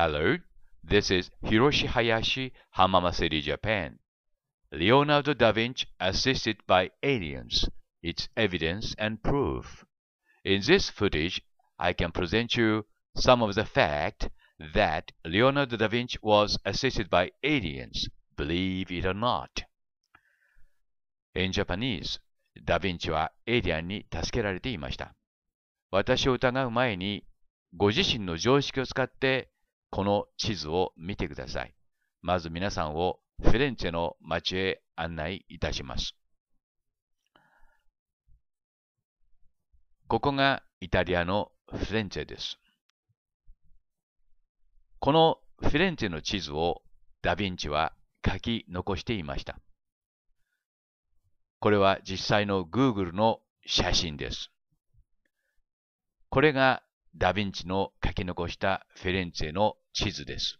Hello, this is Hiroshi Hayashi, Hamama City, Japan. Leonardo da Vinci assisted by aliens, its evidence and proof. In this footage, I can present you some of the fact that Leonardo da Vinci was assisted by aliens, believe it or not. In Japanese, ダヴィンチはエイリアンに助けられていました。私を疑う前に、ご自身の常識を使ってこの地図を見てください。まず皆さんをフィレンツェの町へ案内いたします。ここがイタリアのフィレンツェです。このフィレンツェの地図をダ・ヴィンチは書き残していました。これは実際の Google の写真です。これがダヴィンチの書き残したフェレンツェの地図です。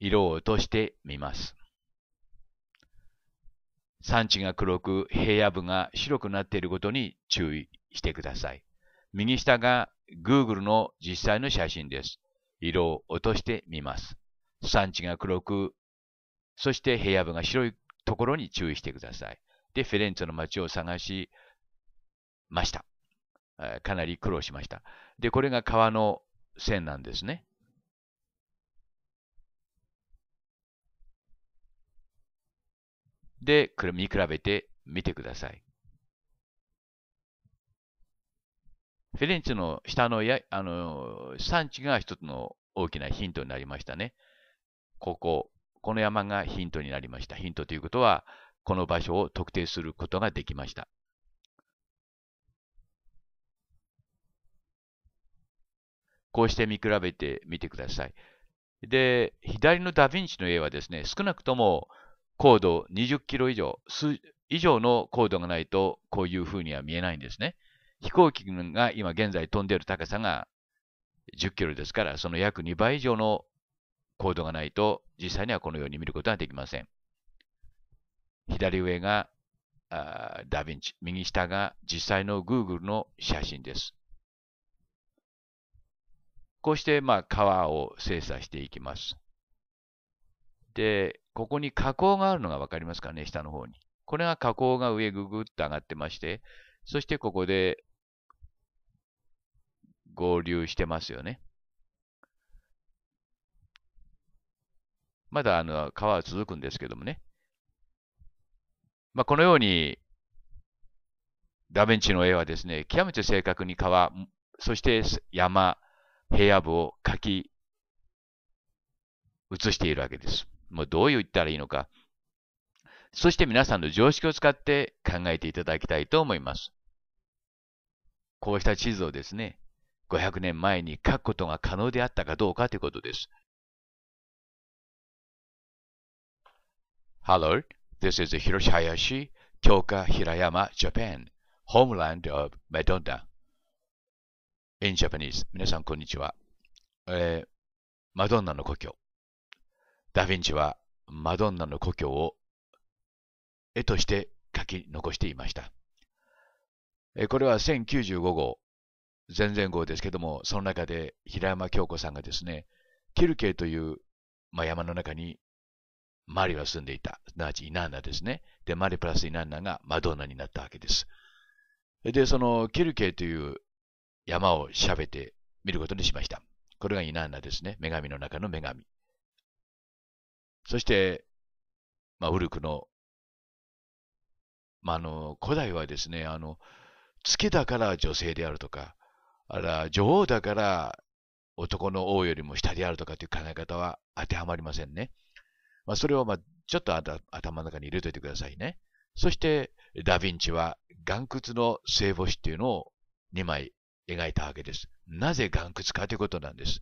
色を落としてみます。産地が黒く平野部が白くなっていることに注意してください。右下が Google の実際の写真です。色を落としてみます。産地が黒く、そして平野部が白いところに注意してください。で、フェレンツェの街を探しました。かなり苦労しました。で、これが川の線なんですね。で、見比べてみてください。フィレンツェの下のやあの産地が一つの大きなヒントになりましたね。ここ、この山がヒントになりました。ヒントということは、この場所を特定することができました。こうして見比べてみてください。で、左のダヴィンチの絵はですね、少なくとも高度20キロ以上、数以上の高度がないとこういうふうには見えないんですね。飛行機が今現在飛んでいる高さが10キロですから、その約2倍以上の高度がないと実際にはこのように見ることはできません。左上がダヴィンチ、右下が実際の Google の写真です。こうして、まあ、川を精査していきます。で、ここに河口があるのが分かりますかね、下の方に。これが河口が上ぐぐっと上がってまして、そしてここで合流してますよね。まだあの川は続くんですけどもね。まあ、このように、ダヴィンチの絵はですね、極めて正確に川、そして山、平野部を書き写しているわけです。もうどう言ったらいいのか。そして皆さんの常識を使って考えていただきたいと思います。こうした地図をですね、500年前に書くことが可能であったかどうかということです。Hello, this is Hiroshi Hayashi, Kyoka Hirayama, Japan, homeland of Madonna. In Japanese 皆さんこんにちは、えー、マドンナの故郷ダヴィンチはマドンナの故郷を絵として書き残していました、えー、これは1095号前々号ですけどもその中で平山京子さんがですねキルケイという、まあ、山の中にマリは住んでいた、すなわちイナンナですね。で、マリプラスイナンナがマドンナになったわけです。で、そのキルケイという山を喋ってみることにしました。これがイナンナですね。女神の中の女神。そして、まあ、ウルクの、まあ、あの、古代はですね、あの、月だから女性であるとか、あら、女王だから男の王よりも下であるとかという考え方は当てはまりませんね。まあ、それを、まちょっと頭の中に入れといてくださいね。そして、ダヴィンチは、岩窟の聖母子っていうのを2枚描いたわけです。なぜ岩窟かということなんです。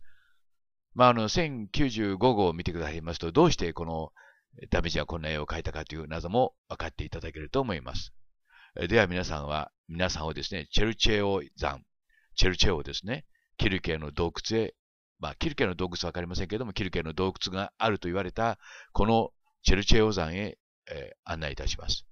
まあ、あの、1095号を見てくださいますと、どうしてこのダメージはこんな絵を描いたかという謎も分かっていただけると思います。では皆さんは、皆さんをですね、チェルチェオ山、チェルチェオですね、キルケの洞窟へ、まあ、キルケの洞窟は分かりませんけども、キルケの洞窟があると言われた、このチェルチェオ山へ、えー、案内いたします。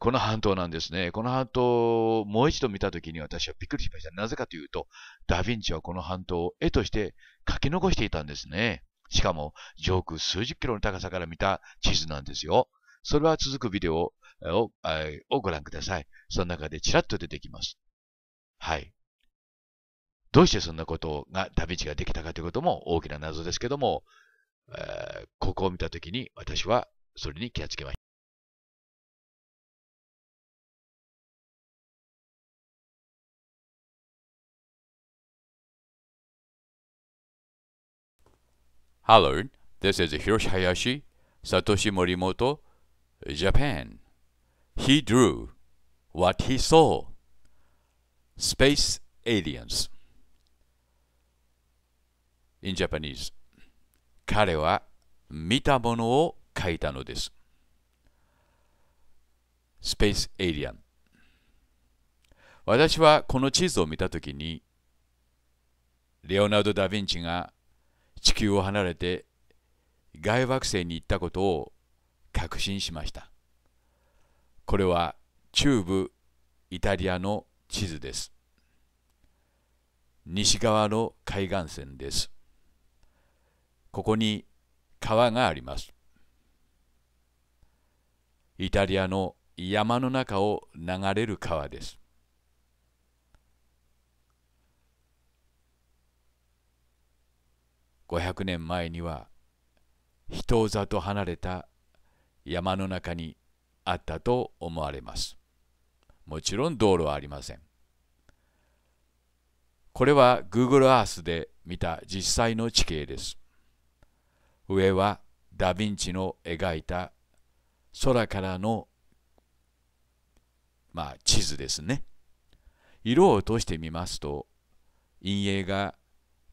この半島なんですね。この半島をもう一度見たときに私はびっくりしました。なぜかというと、ダヴィンチはこの半島を絵として書き残していたんですね。しかも、上空数十キロの高さから見た地図なんですよ。それは続くビデオををご覧ください。その中でちらっと出てきます。はい。どうしてそんなことが、ダヴィンチができたかということも大きな謎ですけども、えここを見たときに私はそれに気がつけました。Hello, this is Hiroshi Hayashi, Satoshi Morimoto, Japan. He drew what he saw. Space aliens. In Japanese. 彼は見たものを描いたのです。Space Alien 私はこの地図を見たときに、レオナルド・ダ・ヴィンチが地球を離れて外惑星に行ったことを確信しましたこれは中部イタリアの地図です西側の海岸線ですここに川がありますイタリアの山の中を流れる川です500年前には人里離れた山の中にあったと思われます。もちろん道路はありません。これは Google Earth で見た実際の地形です。上はダ・ヴィンチの描いた空からの、まあ、地図ですね。色を落としてみますと陰影が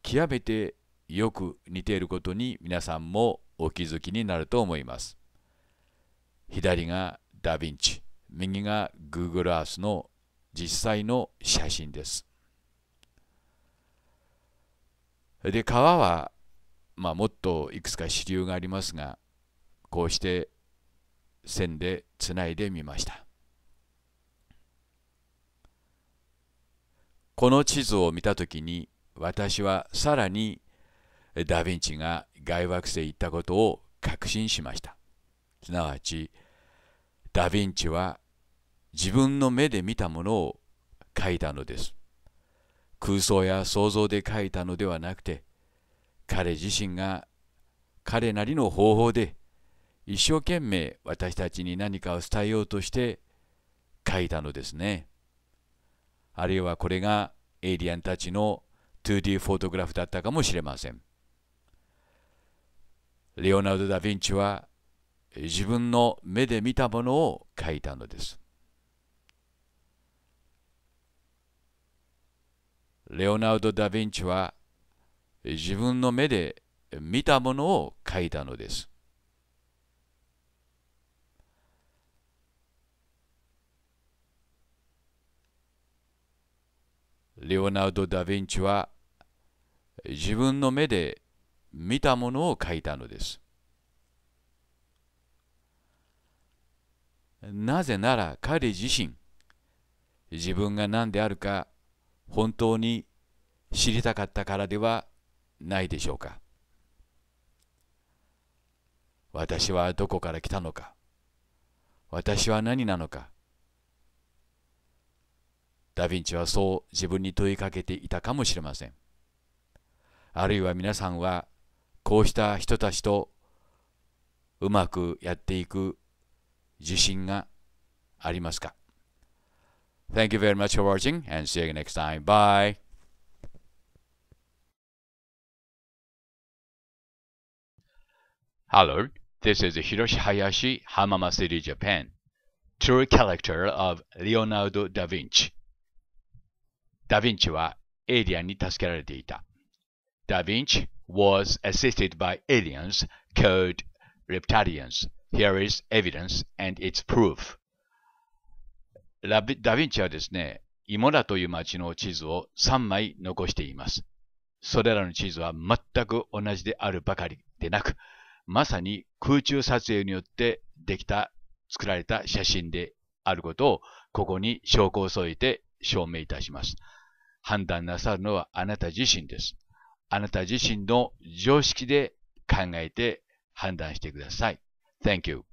極めてよく似ていることに皆さんもお気づきになると思います。左がダ・ヴィンチ、右が Google Earth の実際の写真です。で、川は、まあ、もっといくつか支流がありますが、こうして線でつないでみました。この地図を見た時に私はさらにダ・ヴィンチが外惑星行ったことを確信しましたすなわちダ・ヴィンチは自分の目で見たものを描いたのです空想や想像で描いたのではなくて彼自身が彼なりの方法で一生懸命私たちに何かを伝えようとして描いたのですねあるいはこれがエイリアンたちの 2D フォトグラフだったかもしれませんレオナルド・ダ・ヴィンチは自分の目で見たものを描いたのです。レオナルド・ダ・ヴィンチは自分の目で見たものを描いたのです。レオナルド・ダ・ヴィンチは自分の目で見たものを書いたのです。なぜなら彼自身、自分が何であるか本当に知りたかったからではないでしょうか。私はどこから来たのか。私は何なのか。ダ・ヴィンチはそう自分に問いかけていたかもしれません。あるいは皆さんはこうした人たちとうまくやっていく自信がありますか Thank you very much for watching and see you next time. Bye. Hello, this is Hiroshi Hayashi, Hamama City, Japan. True character of Leonardo da Vinci. Da Vinci はエイリアンに助けられていた。Da Vinci was assisted by aliens called reptilians. Here is evidence and its proof. ラビダヴィンチはですね、イモラという町の地図を3枚残しています。それらの地図は全く同じであるばかりでなく、まさに空中撮影によってできた、作られた写真であることを、ここに証拠を添えて証明いたします。判断なさるのはあなた自身です。あなた自身の常識で考えて判断してください。Thank you.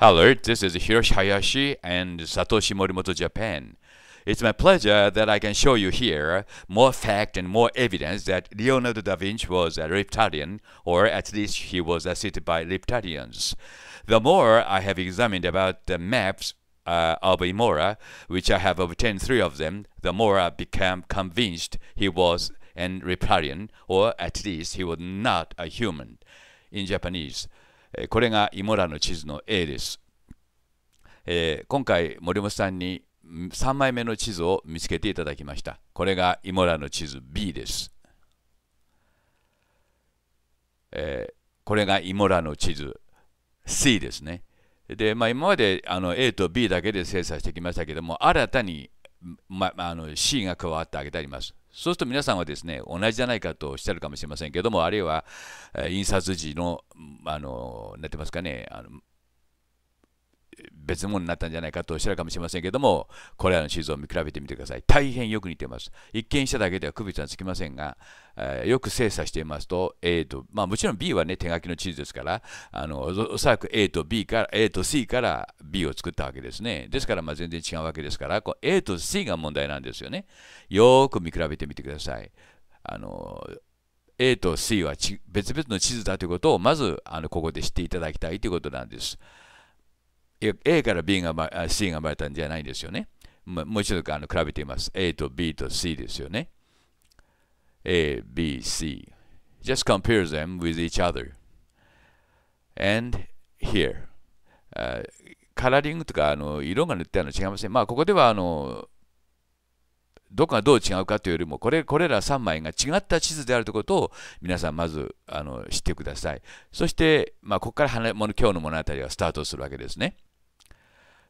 Hello, this is Hiroshi Hayashi and Satoshi Morimoto Japan. It's my pleasure that I can show you here more fact and more evidence that Leonardo da Vinci was a reptilian, or at least he was assisted by reptilians. The more I have examined about the maps uh, of Imora, which I have obtained three of them, the more I became convinced he was an reptilian, or at least he was not a human in Japanese. これがイモラの地図の A です。えー、今回、森本さんに3枚目の地図を見つけていただきました。これがイモラの地図 B です。えー、これがイモラの地図 C ですね。で、まあ、今まであの A と B だけで精査してきましたけども、新たに、ま、あの C が加わってあげてあります。そうすると皆さんはですね、同じじゃないかとおっしゃるかもしれませんけども、あるいは、印刷時の、あの、なってますかね、あの別物になったんじゃないかとおっしゃるかもしれませんけども、これらの地図を見比べてみてください。大変よく似ています。一見しただけでは区別はつきませんが、えー、よく精査していますと、A と、まあ、もちろん B は、ね、手書きの地図ですから、あのおそらく A と B から、A と C から B を作ったわけですね。ですから、ま全然違うわけですから、こ A と C が問題なんですよね。よく見比べてみてください。あの A と C は別々の地図だということをまずあのここで知っていただきたいということなんです。A から B が、C が生まれたんじゃないんですよね。もう一度あの比べてみます。A と B と C ですよね。A, B, C. Just compare them with each other. And here.、Uh, カラーリングとかあの色が塗ってあるの違いません、ね。まあ、ここではあのどこがどう違うかというよりもこれこれら3枚が違った地図であるということを皆さんまずあの知ってください。そして、まあ、ここから今日の物語はスタートするわけですね。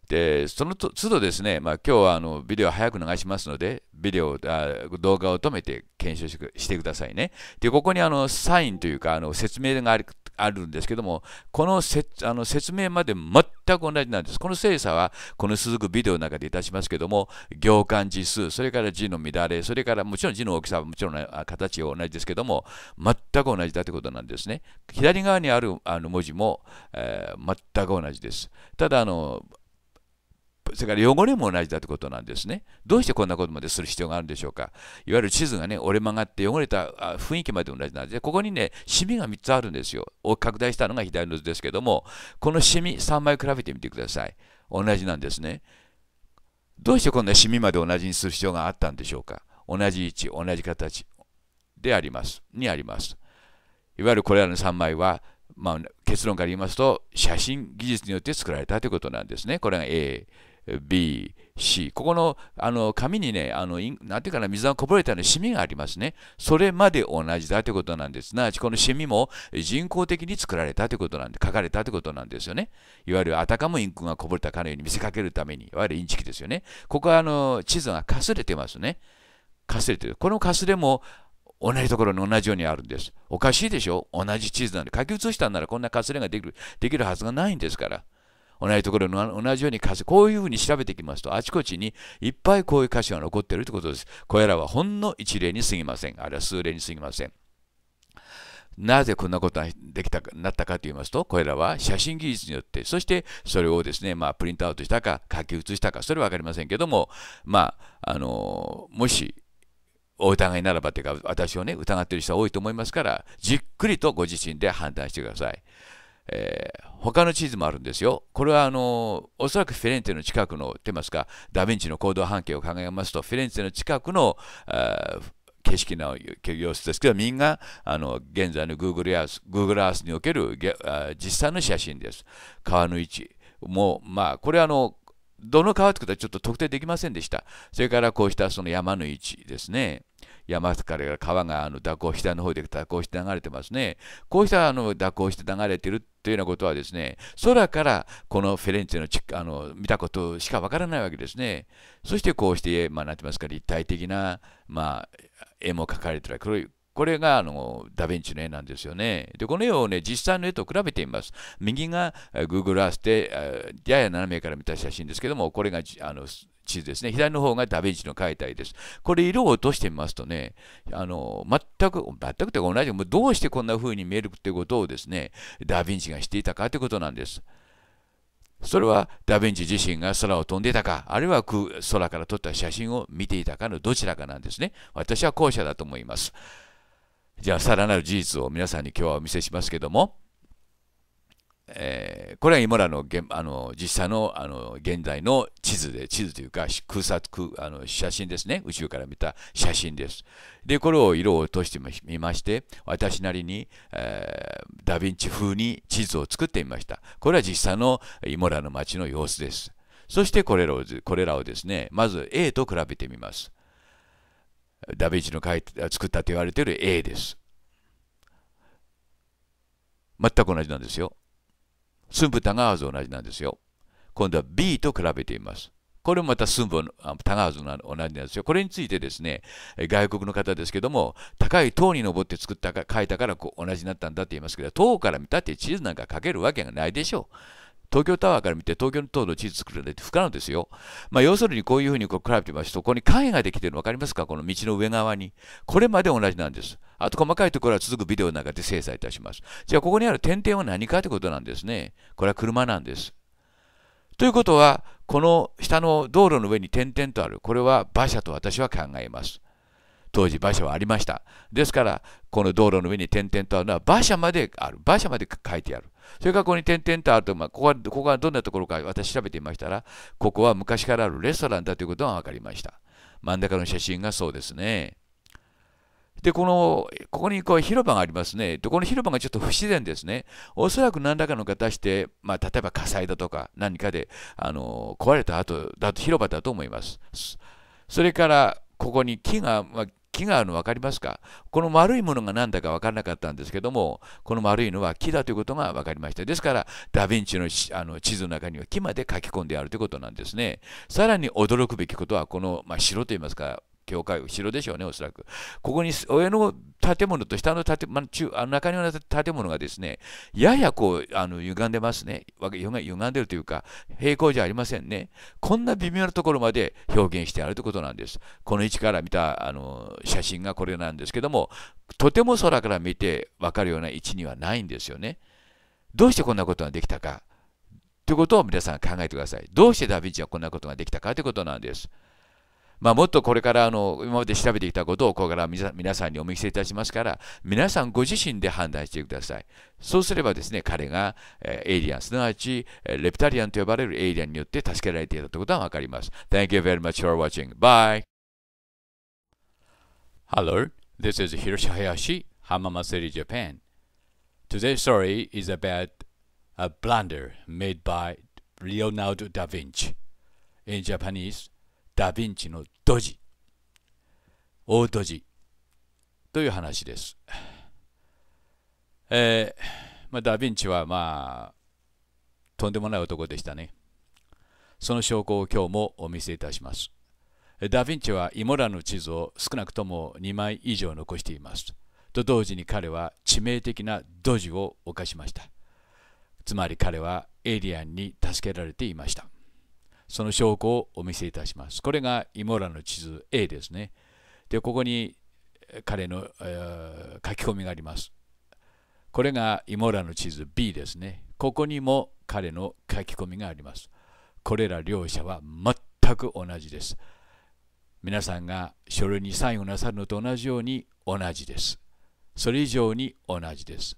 でその都度ですね、まあ、今日はあのビデオ早く流しますので、ビデオあ、動画を止めて検証してくださいね。で、ここにあのサインというかあの説明があるんですけども、このあの説明まで全く同じなんです。この精査は、この続くビデオの中でいたしますけども、行間字数、それから字の乱れ、それからもちろん字の大きさはもちろん形は同じですけども、全く同じだということなんですね。左側にあるあの文字も、えー、全く同じです。ただあの、それから汚れも同じだということなんですね。どうしてこんなことまでする必要があるんでしょうか。いわゆる地図がね、折れ曲がって汚れた雰囲気まで同じなんでここにね、シミが3つあるんですよ。を拡大したのが左の図ですけども、このシミ3枚比べてみてください。同じなんですね。どうしてこんなシミまで同じにする必要があったんでしょうか。同じ位置、同じ形であります。にあります。いわゆるこれらの3枚は、まあ、結論から言いますと、写真技術によって作られたということなんですね。これが A、B、C。ここのあの紙にね、あのなんていうかな、水がこぼれたようなシミがありますね。それまで同じだということなんです。なわち、このシミも人工的に作られたということなんで、書かれたということなんですよね。いわゆるあたかもインクがこぼれたかのように見せかけるために、いわゆるインチキですよね。ここはあの地図がかすれてますね。かすれてる。このかすれも同じところに同じようにあるんです。おかしいでしょ同じ地図なんで、書き写したんならこんなかすれができるできるはずがないんですから。同じところの同じように歌詞、こういうふうに調べていきますと、あちこちにいっぱいこういう歌詞が残っているということです。これらはほんの一例に過ぎません。あるいは数例に過ぎません。なぜこんなことができたなったかと言いますと、これらは写真技術によって、そしてそれをですね、まあ、プリントアウトしたか、書き写したか、それは分かりませんけども、まあ、あのもし、お疑いならばというか、私をね、疑っている人は多いと思いますから、じっくりとご自身で判断してください。えー、他の地図もあるんですよ。これはあのおそらくフィレンツェの近くの、てますか、ダ・ヴィンチの行動半径を考えますと、フィレンツェの近くの、景色の様子ですけど、みんなあの現在の Google Earth, Google Earth における実際の写真です。川の位置。もう、まあ、これあの、どの川ってことはちょっと特定できませんでした。それからこうしたその山の位置ですね。山から川があの蛇行下の方で蛇行して流れてますね。こうしたあの蛇行して流れてるというようなことはですね、空からこのフェレンツェのちあの見たことしかわからないわけですね。そしてこうして、まあ、なってますか、立体的な、まあ、絵も描かれてる黒いこれがあのダヴィンチの絵なんですよね。で、この絵をね、実際の絵と比べてみます。右が Google Earth で、やや斜めから見た写真ですけども、これがあの地図ですね。左の方がダヴィンチの解体です。これ色を落としてみますとね、あの、全く、全くというか同じ、もうどうしてこんな風に見えるってことをですね、ダヴィンチがしていたかということなんです。それはダ・ヴィンチ自身が空を飛んでいたか、あるいは空から撮った写真を見ていたかのどちらかなんですね。私は後者だと思います。じゃあ、さらなる事実を皆さんに今日はお見せしますけども、えー、これは今らの現あの実際のあの現在の地図で、地図というか空撮空あの写真ですね、宇宙から見た写真です。で、これを色を落としてみまして、私なりに、えー、ダ・ヴィンチ風に地図を作ってみました。これは実際のイモラの街の様子です。そしてこれらをこれらをですね、まず A と比べてみます。ダ・ヴィンチの書い作ったと言われている A です。全く同じなんですよ。寸分たがわず同じなんですよ。今度は B と比べています。これもまた寸分たがわず同じなんですよ。これについてですね、外国の方ですけども、高い塔に登って作ったか、書いたからこう同じになったんだって言いますけど、塔から見たって地図なんか書けるわけがないでしょう。東京タワーから見て東京の塔の地図作るのって不可能ですよ。まあ、要するにこういうふうにこう比べてみますと、ここに影ができてるの分かりますかこの道の上側に。これまで同じなんです。あと細かいところは続くビデオの中で精査いたします。じゃあここにある点々は何かということなんですね。これは車なんです。ということは、この下の道路の上に点々とある、これは馬車と私は考えます。当時馬車はありました。ですから、この道路の上に点々とあるのは馬車まである。馬車まで書いてある。それからここに点々とあると、まあ、ここはここがどんなところか私調べてみましたら、ここは昔からあるレストランだということが分かりました。真ん中の写真がそうですね。で、この、ここにこう広場がありますね。で、この広場がちょっと不自然ですね。おそらく何らかの形で、まあ、例えば火災だとか何かで、あの、壊れた後だと広場だと思います。それから、ここに木が、まあ、木があるの分かりますかこの丸いものが何だか分からなかったんですけども、この丸いのは木だということが分かりました。ですから、ダ・ヴィンチのあの地図の中には木まで書き込んであるということなんですね。さらに驚くべきことは、この、まあ、城といいますか、教会、後ろでしょうね、おそらく。ここに上の建物と下の建物、中あの中庭の建物がですね、ややこう、あの歪んでますね。歪んでるというか、平行じゃありませんね。こんな微妙なところまで表現してあるということなんです。この位置から見たあの写真がこれなんですけども、とても空から見て分かるような位置にはないんですよね。どうしてこんなことができたか。ということを皆さん考えてください。どうしてダ・ヴィンチはこんなことができたかということなんです。まあ、もっとこれからあの今まで調べてきたことをこれから皆さんにお見せいたしますから皆さんご自身で判断してくださいそうすればですね彼が、えー、エイリアンすなわちレプタリアンと呼ばれるエイリアンによって助けられていたということがわかります Thank you very much for watching Bye Hello this is Hiroshi Hayashi Hamamaseri Japan Today's story is about a blunder made by Leonardo da Vinci in Japanese ダ・ヴィンチのドジ大ドジという話です。えー、まあ、ダ・ヴィンチはまあとんでもない男でしたね。その証拠を今日もお見せいたします。ダ・ヴィンチはイモラの地図を少なくとも2枚以上残しています。と同時に彼は致命的なドジを犯しました。つまり彼はエイリアンに助けられていました。その証拠をお見せいたします。これがイモラの地図 A ですね。で、ここに彼の、えー、書き込みがあります。これがイモラの地図 B ですね。ここにも彼の書き込みがあります。これら両者は全く同じです。皆さんが書類にサインをなさるのと同じように同じです。それ以上に同じです。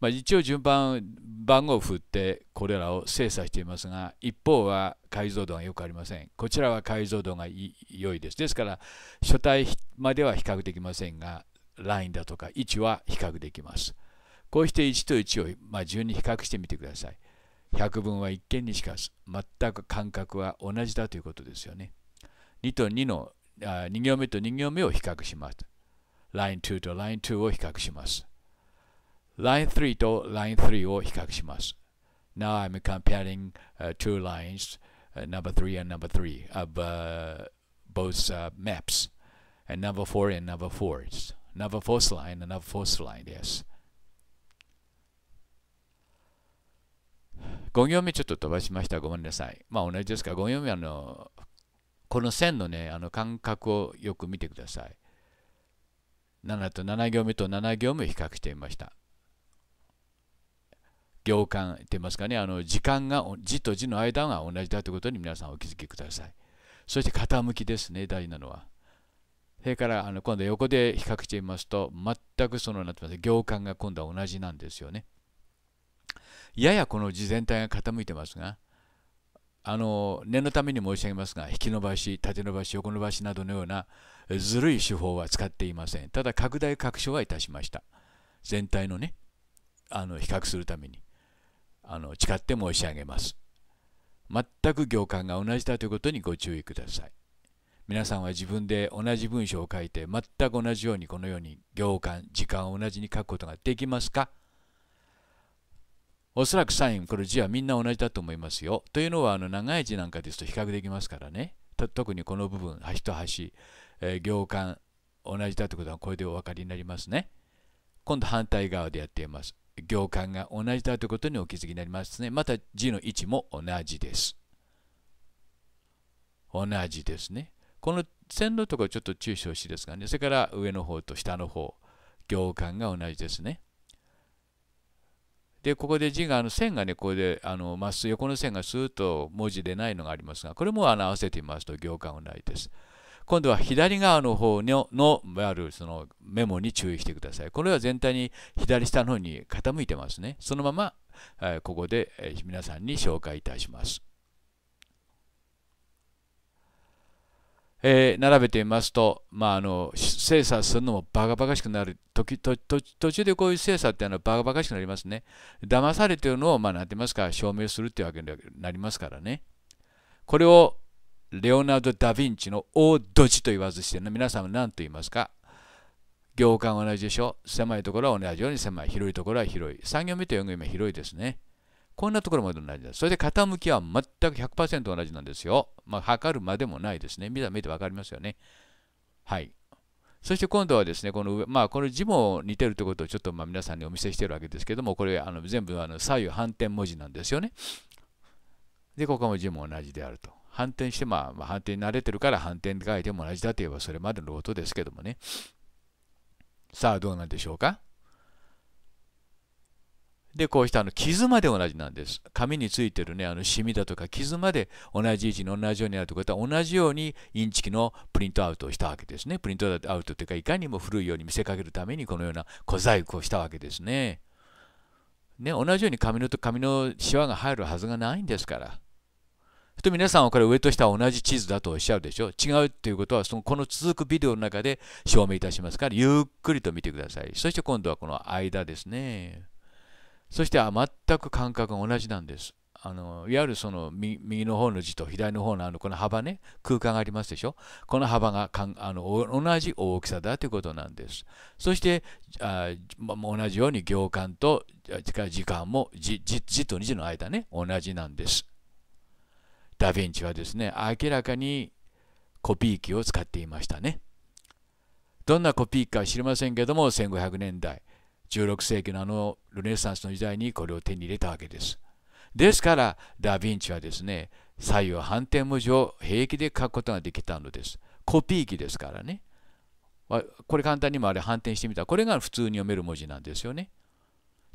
まあ、一応順番番号を振ってこれらを精査していますが一方は解像度がよくありませんこちらは解像度が良いですですから書体までは比較できませんがラインだとか位置は比較できますこうして1と1を、まあ、順に比較してみてください百分は一見にしか全く感覚は同じだということですよね2と2のあ2行目と2行目を比較します line2 と line2 を比較します Line3 と Line3 を比較します。Now I'm comparing、uh, two lines, uh, number 3 and number 3 of、uh, both uh, maps, and number 4 and number 4. Number 4th line and number 4th line, yes. 5行目ちょっと飛ばしました。ごめんなさい。まあ同じですが、5行目あの、この線のね、あの間隔をよく見てください。7と7行目と7行目を比較してみました。行間て言いますかね、あの時間が、字と字の間が同じだということに皆さんお気づきください。そして傾きですね、大事なのは。それからあの今度横で比較してみますと、全くその、なってます行間が今度は同じなんですよね。ややこの字全体が傾いてますが、あの念のために申し上げますが引き伸ばし縦伸ばし横伸ばしなどのようなずるい手法は使っていませんただ拡大拡張はいたしました全体のねあの比較するためにあの誓って申し上げます。全く行間が同じだということにご注意ください。皆さんは自分で同じ文章を書いて全く同じようにこのように行間、時間を同じに書くことができますかおそらくサイン、これ字はみんな同じだと思いますよ。というのはあの長い字なんかですと比較できますからね。特にこの部分、端と端、えー、行間、同じだということはこれでお分かりになりますね。今度反対側でやってみます。行間が同じだということにお気づきになりますね。また字の位置も同じです。同じですね。この線のところちょっと注意してほしいですがね。それから上の方と下の方、行間が同じですね。で、ここで字が、あの線がね、これで、あの、まっすぐ横の線がスーッと文字でないのがありますが、これもあの合わせてみますと行間同じです。今度は左側の方ののあるそのメモに注意してください。これは全体に左下の方に傾いてますね。そのまま、えここで、え皆さんに紹介いたします。えー、並べてみますと、まあ、あの精査するのもバカバカしくなる時と途中でこういう精査ってあのバカバカしくなりますね騙されてるのを、まあ、なんて言いますか証明するっていうわけになりますからねこれをレオナルド・ダ・ヴィンチの大ド地と言わずして皆さんは何と言いますか行間同じでしょ狭いところは同じように狭い。広いところは広い。3行目と4行目は広いですね。こんなところまで同じです。それで傾きは全く100%同じなんですよ。まあ、測るまでもないですね。見た見て分かりますよね。はい。そして今度はですね、この上、まあ、この字も似てるということをちょっとま皆さんにお見せしてるわけですけども、これあの全部あの左右反転文字なんですよね。で、ここも字も同じであると。反転して、まあ、反転に慣れてるから反転で書いても同じだといえばそれまでのことですけどもね。さあ、どうなんでしょうかで、こうしたあの傷まで同じなんです。紙についてるね、あのシミだとか傷まで同じ位置に同じようになるということは、同じようにインチキのプリントアウトをしたわけですね。プリントアウトというか、いかにも古いように見せかけるために、このような小細工をしたわけですね。ね、同じように紙のと紙のシワが入るはずがないんですから。と皆さんはこれ上と下は同じ地図だとおっしゃるでしょ違うっていうことはそのこの続くビデオの中で証明いたしますからゆっくりと見てくださいそして今度はこの間ですねそして全く感覚が同じなんですあのいわゆるその右の方の字と左の方のあのこの幅ね空間がありますでしょこの幅がかんあの同じ大きさだということなんですそしてあ、ま、同じように行間と時間も字と2字の間ね同じなんですダ・ヴィンチはですね明らかにコピー機を使っていましたねどんなコピー機か知りませんけども1500年代16世紀のあのルネサンスの時代にこれを手に入れたわけですですからダ・ヴィンチはですね左右反転文字を平気で書くことができたのですコピー機ですからねこれ簡単にもあれ反転してみたこれが普通に読める文字なんですよね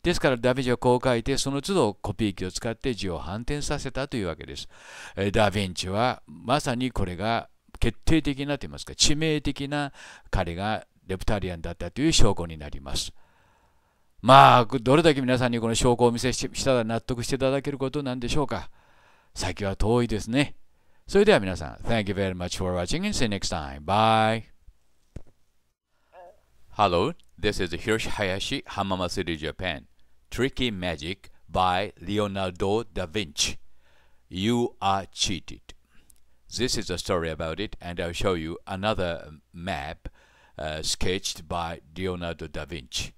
ですからダヴィンチはこう書いてその都度コピー機を使って字を反転させたというわけです。ダ・ヴィンチはまさにこれが決定的なと言いますか致命的な彼がレプタリアンだったという証拠になります。まあどれだけ皆さんにこの証拠をお見せしたら納得していただけることなんでしょうか。先は遠いですね。それでは皆さん、Thank you very much for watching and see you next time. Bye! Hello, this is Hiroshi Hayashi, Hamamatsu, Japan. Tricky Magic by Leonardo da Vinci. You are cheated. This is a story about it, and I'll show you another map uh, sketched by Leonardo da Vinci.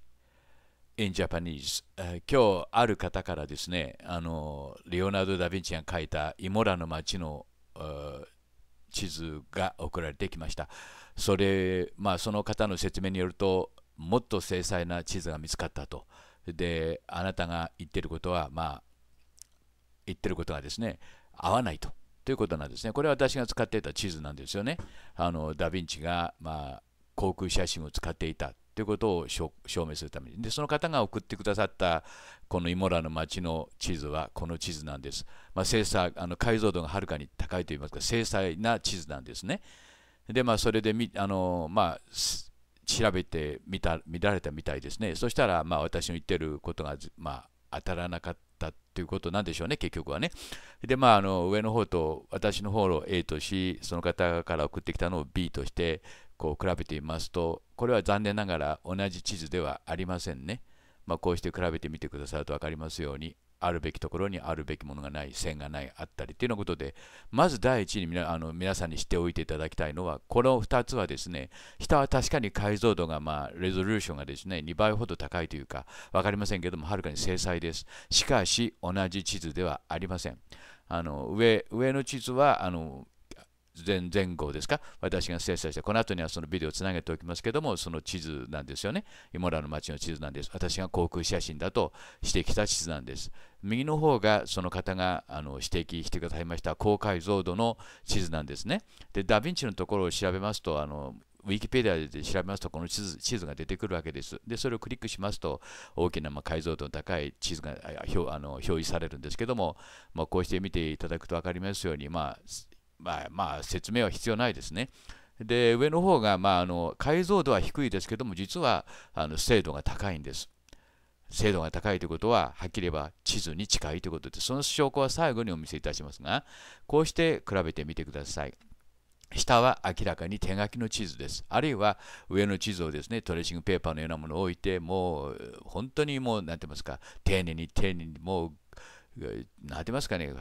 in Japanese、今日ある方からですねあの r オナルド・ダ・ヴィンチが書いたイモラの街の地図が送られてきましたそれまあその方の説明によるともっと精細な地図が見つかったと。であなたが言ってることはまあ言ってることがですね合わないとということなんですねこれは私が使っていた地図なんですよねあのダ・ヴィンチが、まあ、航空写真を使っていたということを証明するためにでその方が送ってくださったこのイモラの町の地図はこの地図なんです、まあ、精査あの解像度がはるかに高いといいますか精細な地図なんですねでまあそれでみあのまあ調べてみた見られたみたいですね。そしたら、まあ、私の言ってることが、まあ、当たらなかったっていうことなんでしょうね、結局はね。で、まあ、あの上の方と私の方を A とし、その方から送ってきたのを B としてこう比べてみますと、これは残念ながら同じ地図ではありませんね。まあ、こうして比べてみてくださると分かりますように、あるべきところにあるべきものがない線がないあったりというようなことでまず第一に皆あの皆さんに知っておいていただきたいのはこの2つはですね下は確かに解像度が、まあ、レゾリューションがですね2倍ほど高いというか分かりませんけどもはるかに精細ですしかし同じ地図ではありませんあの上上の地図はあの前前後ですか、私が精査して、この後にはそのビデオをつなげておきますけども、その地図なんですよね。イモラの町の地図なんです。私が航空写真だと指摘した地図なんです。右の方がその方があの指摘してくださいました高解像度の地図なんですね。で、ダ・ヴィンチのところを調べますと、あのウィキペディアで調べますと、この地図地図が出てくるわけです。で、それをクリックしますと、大きなま解像度の高い地図が表あの表示されるんですけども、まあ、こうして見ていただくと分かりますように、まあ、まあ、まあ、説明は必要ないですね。で、上の方が、まあ、あの解像度は低いですけども、実はあの精度が高いんです。精度が高いということは、はっきり言えば地図に近いということで、その証拠は最後にお見せいたしますが、こうして比べてみてください。下は明らかに手書きの地図です。あるいは上の地図をですね、トレーシングペーパーのようなものを置いて、もう本当にもう、なんて言いますか、丁寧に丁寧に、もう、なんて言いますかね、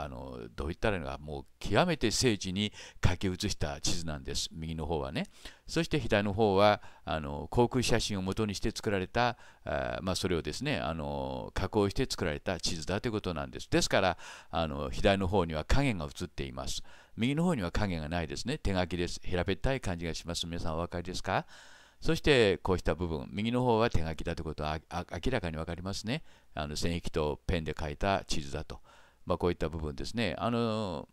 あのどういったらいいのかもう極めて精緻に書き写した地図なんです右の方はねそして左の方はあの航空写真を元にして作られたあ、まあ、それをですねあの加工して作られた地図だということなんですですからあの左の方には影が写っています右の方には影がないですね手書きです平べったい感じがします皆さんお分かりですかそしてこうした部分、右の方は手書きだということは明らかに分かりますね。あの線引きとペンで書いた地図だと。まあ、こういった部分ですね。あの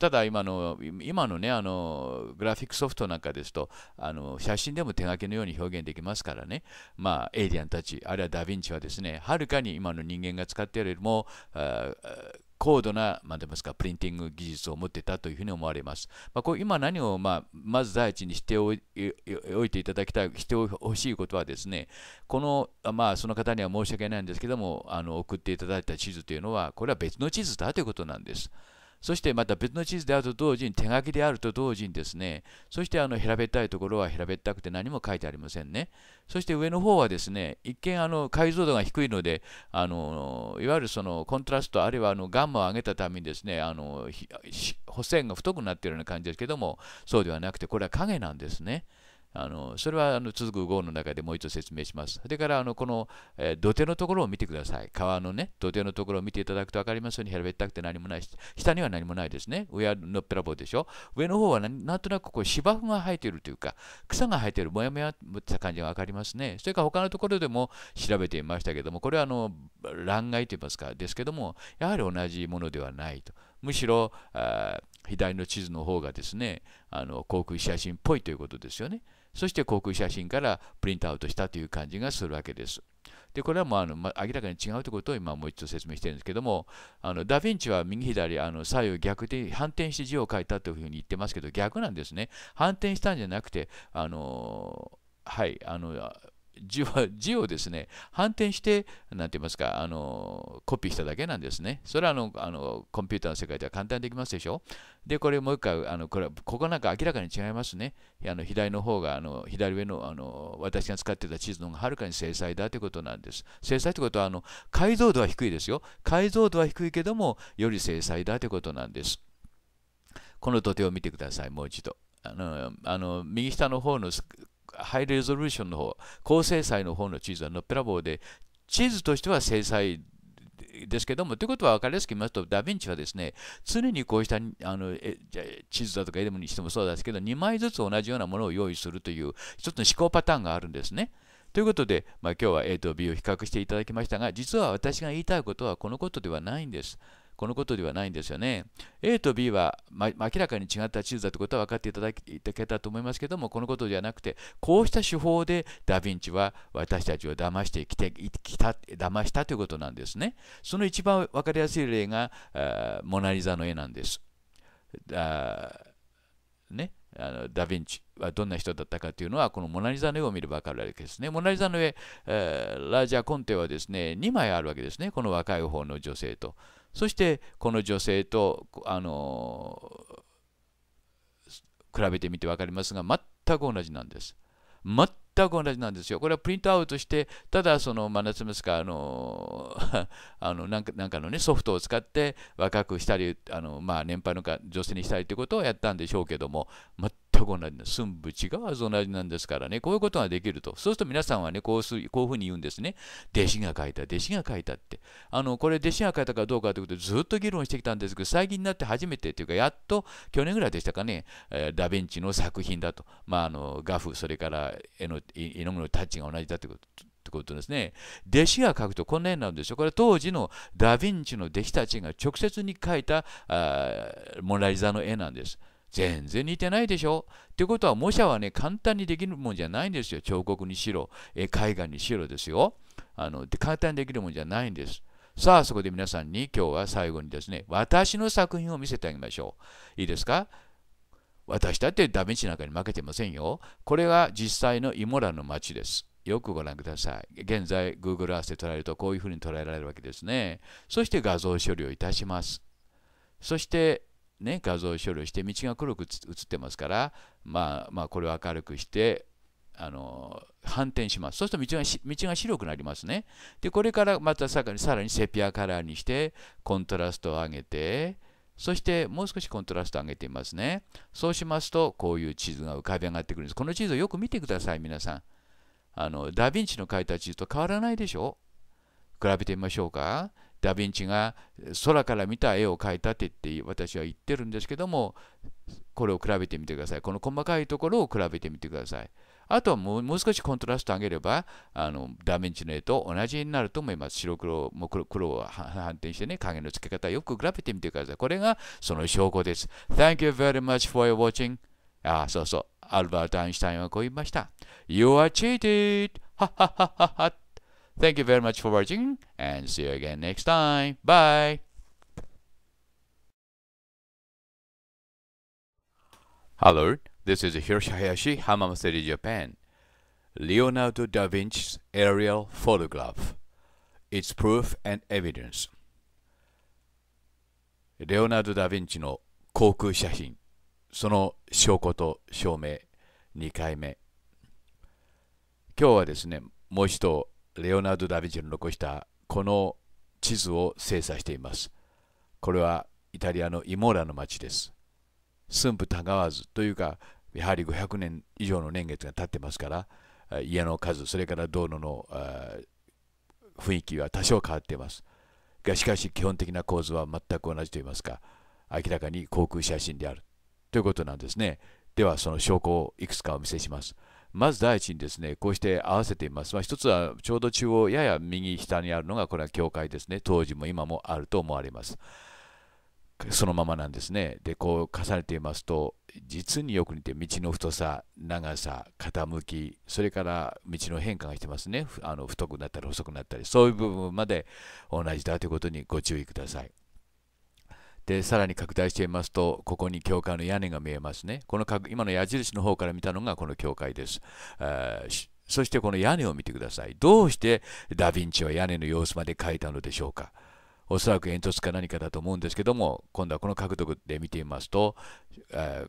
ただ今の、今のね、あの、グラフィックソフトなんかですと、あの、写真でも手書きのように表現できますからね、まあ、エイリアンたち、あるいはダヴィンチはですね、はるかに今の人間が使っているよりも、高度な、まあ、ますかプリンティング技術を持っていたというふうに思われます。まあ、こう今何を、まあ、まず第一にしておいていただきたい、してほしいことはですね、この、まあ、その方には申し訳ないんですけども、あの送っていただいた地図というのは、これは別の地図だということなんです。そしてまた別の地図であると同時に手書きであると同時にですね、そしてあの平べったいところは平べったくて何も書いてありませんね。そして上の方はですね、一見あの解像度が低いので、あのいわゆるそのコントラスト、あるいはあのガンマを上げたためにですね、あの補線が太くなっているような感じですけども、そうではなくて、これは影なんですね。あのそれはあの続く5の中でもう一度説明します。それからあのこの、えー、土手のところを見てください。川のね、土手のところを見ていただくと分かりますように、平べったくて何もないし、下には何もないですね。上はのっぺらぼうでしょ。上の方はなんとなくこう芝生が生えているというか、草が生えている、もやもやした感じが分かりますね。それから他のところでも調べてみましたけども、これはあの乱害と言いますか、ですけども、やはり同じものではないと。むしろ、あ左の地図の方がですね、あの航空写真っぽいということですよね。そして航空写真からプリントアウトしたという感じがするわけです。でこれはもうあの、ま明らかに違うということを今もう一度説明してるんですけどもあのダ・ヴィンチは右左あの左右逆で反転して字を書いたというふうに言ってますけど逆なんですね反転したんじゃなくてあのはいあの字は 字をですね反転して何て言いますかあのコピーしただけなんですねそれはあのあのコンピューターの世界では簡単にできますでしょでこれもう一回あのこれここなんか明らかに違いますねあの左の方があの左上のあの私が使ってた地図の方がはるかに精細だということなんです精細ということはあの解像度は低いですよ解像度は低いけどもより精細だということなんですこの土手を見てくださいもう一度あのあの右下の方のハイレゾルーションの方、高精細の方の地図はのっぺらぼうで、地図としては精細ですけども、ということは分かりやすく言いますと、ダ・ヴィンチはですね、常にこうしたあの地図だとかエデムにしてもそうですけど、2枚ずつ同じようなものを用意するという、一つの思考パターンがあるんですね。ということで、まあ、今日は A と B を比較していただきましたが、実は私が言いたいことはこのことではないんです。このことではないんですよね。A と B は、ま、明らかに違った地図だということは分かっていただけたと思いますけども、このことではなくて、こうした手法でダ・ヴィンチは私たちを騙してきてきた騙したということなんですね。その一番分かりやすい例が、モナ・リザの絵なんです。ね、あのダ・ヴィンチはどんな人だったかというのはこのモナ・リザの絵を見れば分かるわけですね。モナ・リザの絵、えー、ラージャ・コンテはですね2枚あるわけですね、この若い方の女性と。そしてこの女性とあの比べてみて分かりますが全く同じなんです。全く同じなんですよ。これはプリントアウトして、ただその、まあ、夏ですか、あの、あのなんかなんかのね、ソフトを使って若くしたり、あのまあ、年配の女性にしたりということをやったんでしょうけども、全く同じです寸分違わず同じなんですからねこういうことができるとそうすると皆さんはねこうすこういうふうに言うんですね弟子が書いた弟子が書いたってあのこれ弟子が書いたかどうかということでずっと議論してきたんですけど最近になって初めてというかやっと去年ぐらいでしたかね、えダ・ヴィンチの作品だと、まあ、あの画風それから絵の絵の具のタッチが同じだということってことですね。弟子が書くとこんな絵なんですよ。これ当時のダ・ヴィンチの弟子たちが直接に描いたあモナ・リザの絵なんです。全然似てないでしょってことは模写はね簡単にできるもんじゃないんですよ彫刻にしろ、え絵画にしろですよあので簡単にできるもんじゃないんですさあそこで皆さんに今日は最後にですね私の作品を見せてあげましょういいですか私だってダメンチなんかに負けてませんよこれは実際のイモラの町ですよくご覧ください。現在、Google Earth で捉えるとこういうふうに捉えられるわけですね。そして画像処理をいたします。そしてね、画像処理をして道が黒く写ってますから、まあ、まあこれを明るくしてあの反転しますそうすると道が道が白くなりますねでこれからまたさらにさらにセピアカラーにしてコントラストを上げてそしてもう少しコントラストを上げてみますねそうしますとこういう地図が浮かび上がってくるんですこの地図をよく見てください皆さんあのダ・ヴィンチの描いた地図と変わらないでしょ比べてみましょうかダ・ヴィンチが空から見た絵を描いたってって私は言ってるんですけどもこれを比べてみてくださいこの細かいところを比べてみてくださいあとはもう少しコントラスト上げればあのダ・ヴィンチの絵と同じになると思います白黒も黒黒を反転してね影の付け方よく比べてみてくださいこれがその証拠です Thank you very much for watching ああそうそうアルバート・アインシュタインはこう言いました You are cheated! Thank you very much for watching and see you again next time. Bye. Hello, this is Hiroshi Hayashi, Hamama City, Japan. Leonardo da Vinci's aerial photograph, its proof and evidence. Leonardo da レオナルド・ダ・ヴィンチの航空写真、その証拠と証明、2回目。今日はですね、もう一度レオナルド・ダ・ヴィンチの残したこの地図を精査しています。これはイタリアのイモーラの町です。駿府たがわずというか、やはり500年以上の年月が経ってますから、家の数、それから道路の雰囲気は多少変わっています。が、しかし基本的な構図は全く同じといいますか、明らかに航空写真であるということなんですね。では、その証拠をいくつかお見せします。まず第一にですね、こうして合わせています。まあ、一つはちょうど中央やや右下にあるのが、これは教会ですね。当時も今もあると思われます。そのままなんですね。で、こう重ねていますと、実によく似て道の太さ、長さ、傾き、それから道の変化がしてますね。あの太くなったり細くなったり、そういう部分まで同じだということにご注意ください。でさらに拡大してみますと、ここに教会の屋根が見えますね。この今の矢印の方から見たのがこの教会です。そしてこの屋根を見てください。どうしてダ・ヴィンチは屋根の様子まで描いたのでしょうか。おそらく煙突か何かだと思うんですけども、今度はこの角度で見てみますと、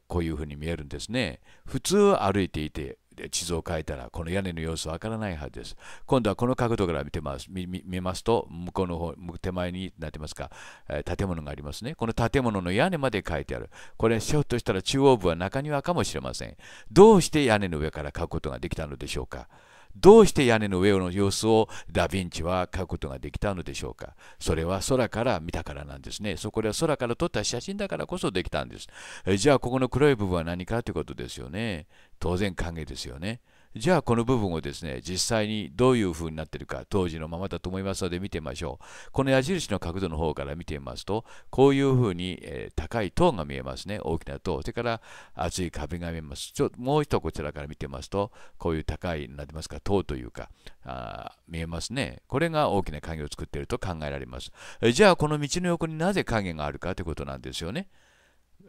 こういうふうに見えるんですね。普通歩いていて、地図を変えたら、この屋根の様子わからないはずです。今度はこの角度から見てます。見見ますと、向こうの方、手前になってますか、え建物がありますね。この建物の屋根まで書いてある。これ、ひょっとしたら中央部は中庭かもしれません。どうして屋根の上から書くことができたのでしょうか。どうして屋根の上の様子をダ・ヴィンチは描くことができたのでしょうかそれは空から見たからなんですね。そこでは空から撮った写真だからこそできたんです。じゃあここの黒い部分は何かということですよね。当然影ですよね。じゃあこの部分をですね実際にどういう風になってるか当時のままだと思いますので見てみましょうこの矢印の角度の方から見てみますとこういう風に、え高い塔が見えますね大きな塔それから厚い壁が見えますちょもう一度こちらから見てますとこういう高いなってますか塔というかあ見えますねこれが大きな影を作っていると考えられますじゃあこの道の横になぜ影があるかということなんですよね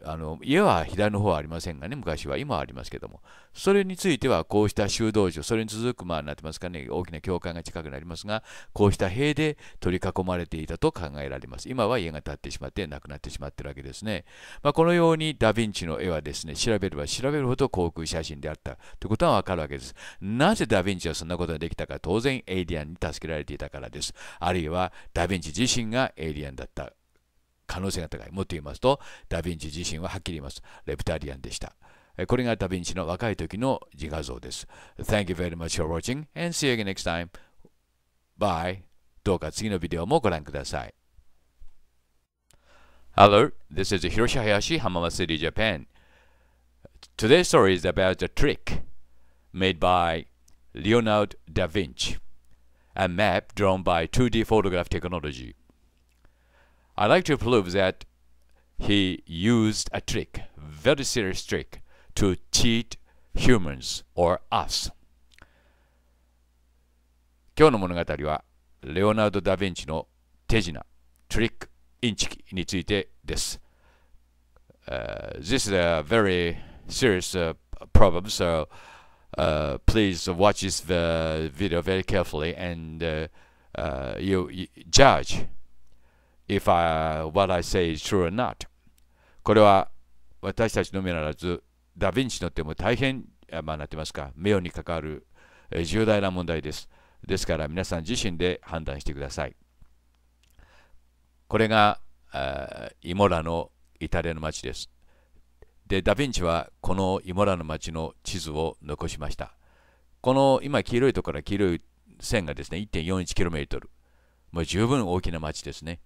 あの家は左の方はありませんがね、昔は、今はありますけども、それについては、こうした修道場、それに続く、まあ、なってますかね、大きな教会が近くなりますが、こうした塀で取り囲まれていたと考えられます。今は家が建ってしまって、亡くなってしまってるわけですね。まあ、このように、ダ・ヴィンチの絵はですね、調べれば調べるほど航空写真であったということがわかるわけです。なぜダ・ヴィンチはそんなことができたか、当然、エイリアンに助けられていたからです。あるいは、ダ・ヴィンチ自身がエイリアンだった可能性が高い。もっと言いますと、ダ・ヴィンチ自身ははっきり言います。レプタリアンでした。これがダ・ヴィンチの若い時の自画像です。Thank you very much for watching and see you again next time. Bye. どうか次のビデオもご覧ください。Hello, this is Hiroshi Hayashi, Hamama City, Japan. Today's story is about a trick made by Leonardo da Vinci, a map drawn by 2D photograph technology. I like to prove that he used a trick, very serious trick, to cheat humans or us. 今日の物語は、レオナルド・ダ・ヴィンチの手品、トリック・インチキについてです。Uh, this is a very serious uh, problem, so uh, please watch this uh, video very carefully and you, you judge. if I, what I say is true or not これは私たちのみならずダ・ヴィンチの手も大変、まあ、なってますか名に関わる重大な問題ですですから皆さん自身で判断してくださいこれがイモラのイタリアの街ですでダ・ヴィンチはこのイモラの街の地図を残しましたこの今黄色いところから黄色い線がですね 1.41km もう十分大きな街ですね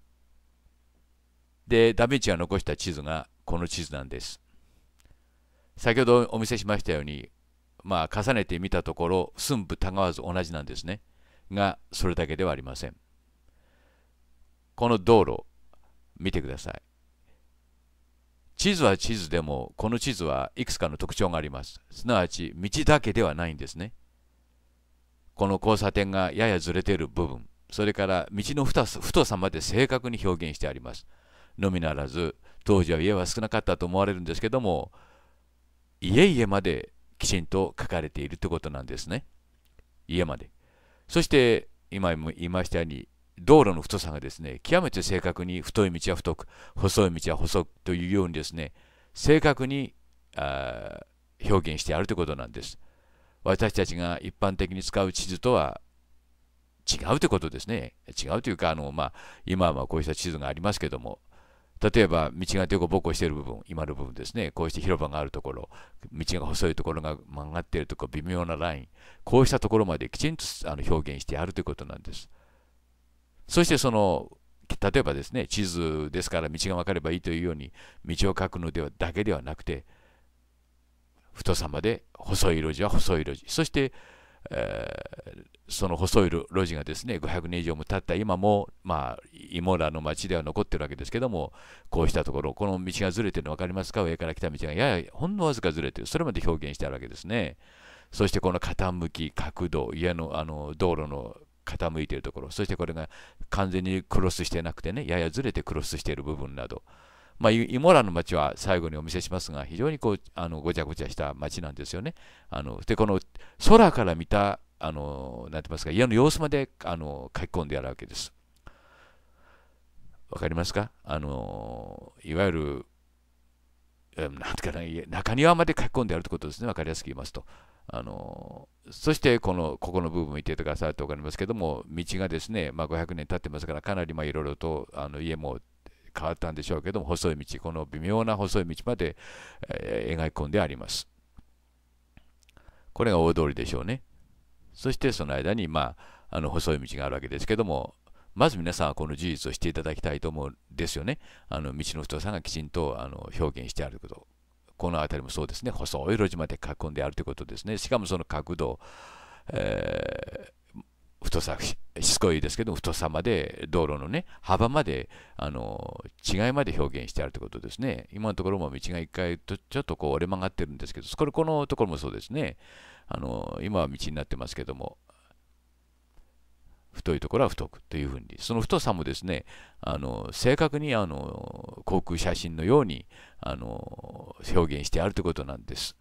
で、ダヴィンチが残した地図がこの地図なんです。先ほどお見せしましたように、まあ、重ねてみたところ、寸分たがわず同じなんですね。が、それだけではありません。この道路、見てください。地図は地図でも、この地図はいくつかの特徴があります。すなわち、道だけではないんですね。この交差点がややずれている部分、それから道の太さまで正確に表現してあります。のみならず当時は家は少なかったと思われるんですけども家々まできちんと書かれているということなんですね家までそして今も言いましたように道路の太さがですね極めて正確に太い道は太く細い道は細くというようにですね正確にあ表現してあるということなんです私たちが一般的に使う地図とは違うということですね違うというかあの、まあ、今はこうした地図がありますけども例えば道が凸凹している部分今の部分ですねこうして広場があるところ道が細いところが曲がっているとこ微妙なラインこうしたところまできちんとあの表現してあるということなんですそしてその例えばですね地図ですから道が分かればいいというように道を書くのではだけではなくて太さまで細い路地は細い路地そしてえー、その細い路地がですね500年以上も経った今も、まあ、モラの町では残ってるわけですけどもこうしたところこの道がずれてるの分かりますか上から来た道がややほんのわずかずれてるそれまで表現してあるわけですねそしてこの傾き角度家のあの道路の傾いているところそしてこれが完全にクロスしてなくてねややずれてクロスしている部分などまあ、イモラの町は最後にお見せしますが、非常にこうあのごちゃごちゃした町なんですよね。あので、この空から見た、あの、なんて言いますか、家の様子まで、あの、書き込んでやるわけです。わかりますかあの、いわゆる、なんていうかな、中庭まで書き込んでやるってうことですね、わかりやすく言いますと。あのそしてこのここの部分見ててくださいて分かりますけども道がですね、まあ、500年経ってますからかなりいろいろとあの家も変わったんでしょうけども細い道この微妙な細い道まで、えー、描き込んであります。これが大通りでしょうね。そしてその間に、まあ、あの細い道があるわけですけども、まず皆さんはこの事実をしていただきたいと思うんですよね。あの道の太さがきちんとあの表現してあること。この辺りもそうですね、細い路地まで囲んであるということですね。しかもその角度、えー太さしつこいですけど太さまで道路のね幅まであの違いまで表現してあるということですね今のところも道が一回とちょっとこう折れ曲がってるんですけどこれこのところもそうですねあの今は道になってますけども太いところは太くというふうにその太さもですねあの正確にあの航空写真のようにあの表現してあるということなんです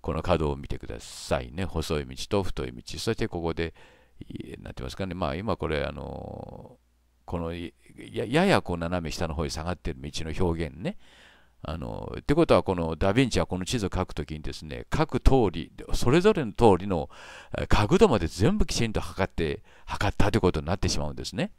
この角を見てくださいね細い道と太い道そしてここでなってますかね、まあ、今これ、あのこのややこう斜め下の方に下がってる道の表現ね。あのってことは、このダ・ヴィンチはこの地図を書くときにですね、く通り、それぞれの通りの角度まで全部きちんと測って、測ったということになってしまうんですね。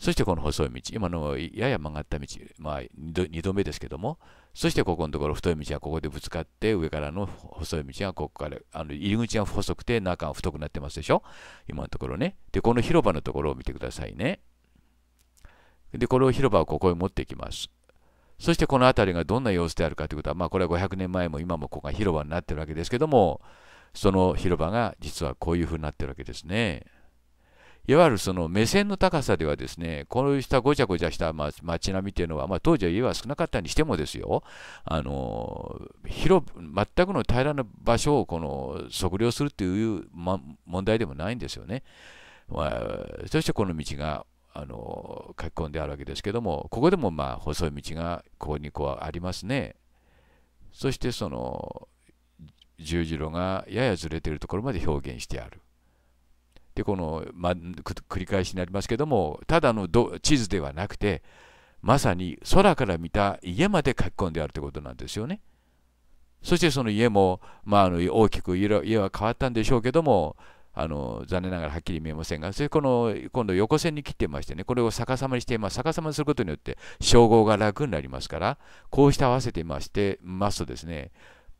そしてこの細い道、今のやや曲がった道、まあ2度 ,2 度目ですけども、そしてここのところ太い道がここでぶつかって、上からの細い道がここから、あの入り口が細くて中が太くなってますでしょ今のところね。で、この広場のところを見てくださいね。で、これを広場をここへ持っていきます。そしてこの辺りがどんな様子であるかということは、まあこれは500年前も今もここが広場になってるわけですけども、その広場が実はこういうふうになってるわけですね。いわゆるその目線の高さではですね、こうしたごちゃごちゃした街並みっていうのは、まあ、当時は家は少なかったにしてもですよ、あの広全くの平らな場所をこの測量するという、ま、問題でもないんですよね。まあ、そしてこの道があの書き込んであるわけですけども、ここでもまあ細い道がここにこうありますね。そしてその十字路がややずれているところまで表現してある。でこの、ま繰り返しになりますけどもただの地図ではなくてまさに空から見た家まで書き込んであるということなんですよね。そしてその家も、まあ、あの大きく家は変わったんでしょうけどもあの残念ながらはっきり見えませんがそれこの今度横線に切ってましてねこれを逆さまにしてまあ、逆さまにすることによって照合が楽になりますからこうして合わせてましてますとですね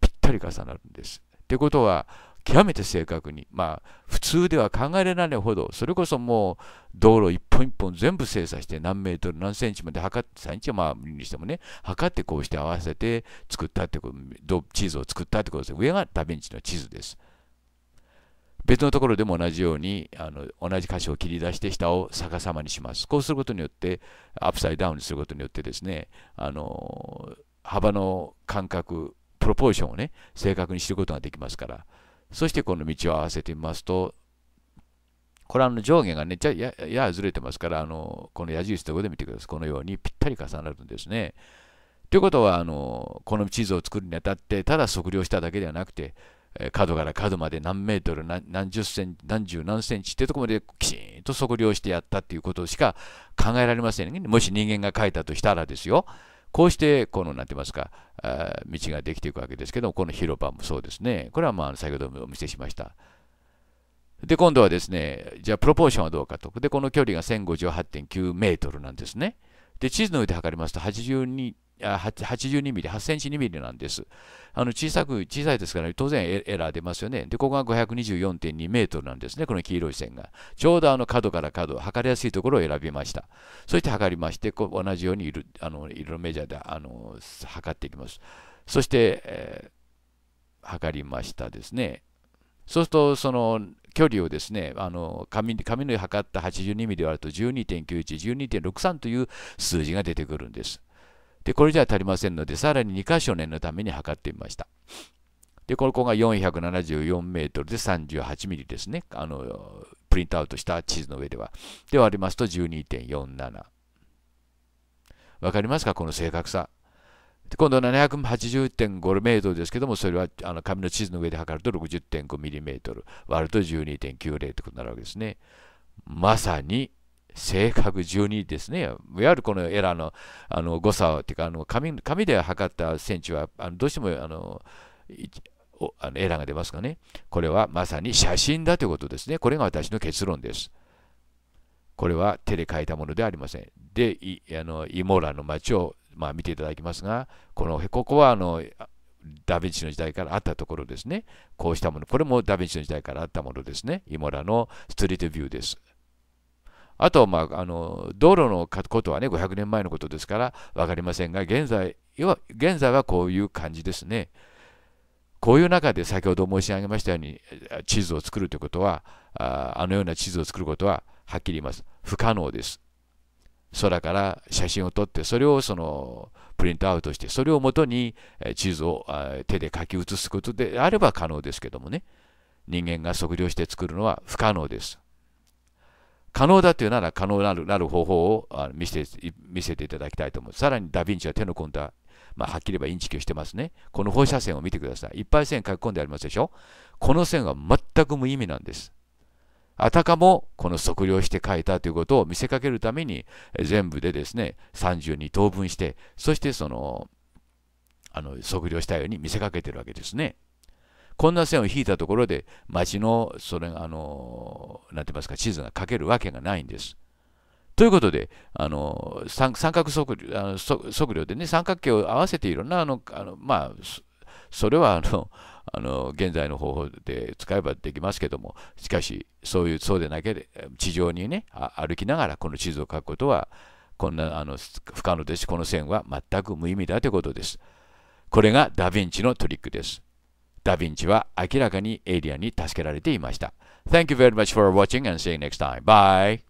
ぴったり重なるんです。ってことは極めて正確に、まあ、普通では考えられないほど、それこそもう道路一本一本全部精査して、何メートル、何センチまで測って、3インチはまあ、にしてもね、測ってこうして合わせて作ったってこと、地図を作ったってことです。上がダヴィンチの地図です。別のところでも同じようにあの同じ箇所を切り出して下を逆さまにします。こうすることによってアップサイダウンにすることによってですねあの幅の間隔プロポーションをね正確に知ることができますからそしてこの道を合わせてみますと、これはの上下がね、ちゃややずれてますから、あのこの矢印とこで見てください。このようにぴったり重なるんですね。ということはあの、この地図を作るにあたって、ただ測量しただけではなくて、角から角まで何メートル何十センチ何十何センチってところまできちんと測量してやったっていうことしか考えられませんねもし人間が書いたとしたらですよこうしてこの何て言いますか道ができていくわけですけどもこの広場もそうですねこれはまあ先ほどもお見せしましたで今度はですねじゃあプロポーションはどうかとでこの距離が1058.9メートルなんですねで、地図の上で測りますと82、8ミリ、8センチ2ミリなんです。あの小さく、小さいですから、ね、当然エラー出ますよね。で、ここが524.2メートルなんですね、この黄色い線が。ちょうどあの角から角、測りやすいところを選びました。そして測りまして、こう同じようにいるあの色のメジャーであの測っていきます。そして、えー、測りましたですね。そうすると、その距離をですね、あの紙紙の測った82ミリ割ると12.91、12.63という数字が出てくるんです。で、これじゃ足りませんので、さらに2箇所念のために測ってみました。で、ここが474メートルで38ミリですね。あの、プリントアウトした地図の上では。で割りますと12.47。わかりますかこの正確さ。今度は 780.5m ですけども、それはあの紙の地図の上で測ると 60.5mm 割ると12.90ってことになるわけですね。まさに正確12ですね。いわゆるこのエラーのあの誤差を、いうかあの紙、紙で測ったセンチはあのどうしてもあのあのエラーが出ますかね、これはまさに写真だということですね。これが私の結論です。これは手で書いたものではありません。で、あのイモーラの街をまあ、見ていただきますが、この、ここはあの、ダヴィンチの時代からあったところですね。こうしたもの。これもダヴィンチの時代からあったものですね。イモラのストリートビューです。あと、まあ、あの、道路のことはね、500年前のことですから分かりませんが、現在は、現在はこういう感じですね。こういう中で先ほど申し上げましたように、地図を作るということは、ああのような地図を作ることは、はっきり言います。不可能です。空から写真を撮ってそれをそのプリントアウトしてそれをもとに地図を手で書き写すことであれば可能ですけどもね人間が測量して作るのは不可能です可能だというなら可能なるなる方法を見せて見せていただきたいと思うさらにダ・ヴィンチは手の込んだ、まあ、はっきり言えばインチキをしてますねこの放射線を見てくださいいっぱい線書き込んでありますでしょこの線は全く無意味なんですあたかもこの測量して書いたということを見せかけるために全部でですね32等分してそしてそのあの測量したように見せかけてるわけですね。こんな線を引いたところで町のそれあのなて言いますか地図が書けるわけがないんです。ということで、あの三角測量あの測量でね、三角形を合わせていろんなあのあの、まあ、それはあのあの現在の方法で使えばできますけどもしかしそういうそうでなけれ地上にね歩きながらこの地図を書くことはこんなあの不可能ですしこの線は全く無意味だということです。これがダ・ヴィンチのトリックです。ダ・ヴィンチは明らかにエイリアンに助けられていました。Thank you very much for watching and see you next time. Bye!